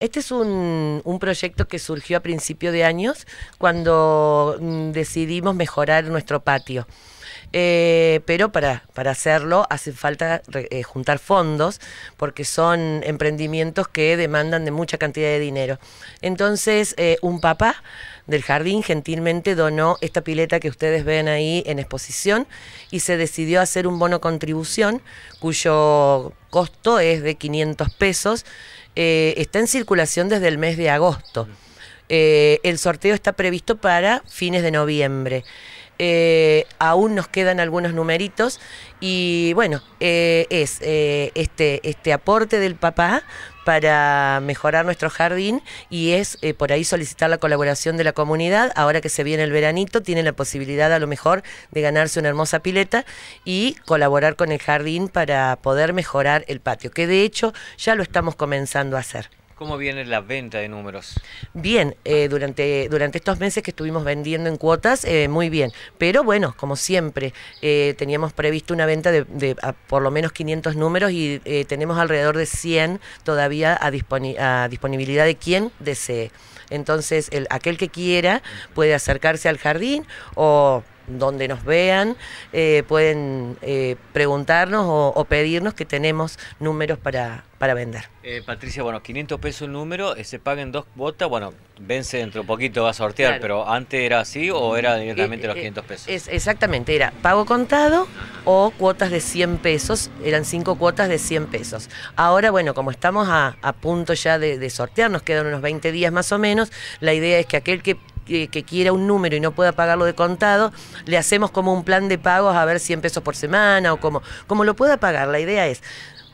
Este es un, proyecto que surgió a principio de años cuando mm, decidimos mejorar nuestro patio. Eh, pero para, hacerlo hace falta eh, juntar fondos porque son emprendimientos que demandan de mucha cantidad de dinero. Entonces, eh, un papá del jardín gentilmente donó esta pileta que ustedes ven ahí en exposición y se decidió hacer un bono contribución cuyo costo es de 500 pesos eh, está en circulación desde el mes de agosto. Eh, el sorteo está previsto para fines de noviembre. Eh, aún nos quedan algunos numeritos y bueno, eh, es eh, este, este aporte del papá para mejorar nuestro jardín y es por ahí solicitar la colaboración de la comunidad. Ahora que se viene el veranito, tiene la posibilidad a lo mejor de ganarse una hermosa pileta y colaborar con el jardín para poder mejorar el patio, que de hecho ya lo estamos comenzando a hacer. ¿Cómo viene la venta de números? Bien, eh, durante, durante estos meses que estuvimos vendiendo en cuotas, eh, muy bien. Pero bueno, como siempre, eh, teníamos previsto una venta de, por lo menos 500 números y tenemos alrededor de 100 todavía a, a disponibilidad de quien desee. Entonces, el, aquel que quiera puede acercarse al jardín o donde nos vean, eh, pueden eh, preguntarnos o, pedirnos que tenemos números para, para vender. Eh, Patricia, bueno, 500 pesos el número, se pagan dos cuotas, bueno, vence dentro de poquito, va a sortear, pero antes era así o mm, era directamente los 500 pesos. Es, exactamente, era pago contado o cuotas de 100 pesos, eran cinco cuotas de 100 pesos. Ahora, bueno, como estamos a, punto ya de, de sortear, nos quedan unos 20 días más o menos, la idea es que aquel que que, quiera un número y no pueda pagarlo de contado, le hacemos como un plan de pagos a ver 100 pesos por semana o como, como lo pueda pagar. La idea es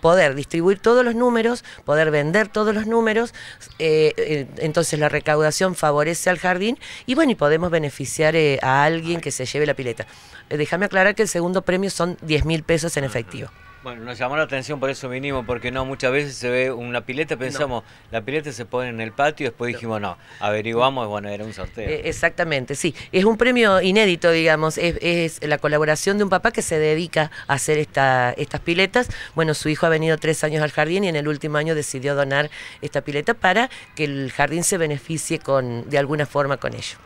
poder distribuir todos los números, poder vender todos los números, eh, entonces la recaudación favorece al jardín y bueno, y podemos beneficiar eh, a alguien que se lleve la pileta. Eh, déjame aclarar que el segundo premio son 10 mil pesos en efectivo. Bueno, nos llamó la atención por eso vinimos, porque no, muchas veces se ve una pileta, pensamos, la pileta se pone en el patio, después dijimos, no, averiguamos, bueno, era un sorteo. Eh, exactamente, sí. Es un premio inédito, digamos, es, es, la colaboración de un papá que se dedica a hacer esta, estas piletas. Bueno, su hijo ha venido tres años al jardín y en el último año decidió donar esta pileta para que el jardín se beneficie con, de alguna forma con ello.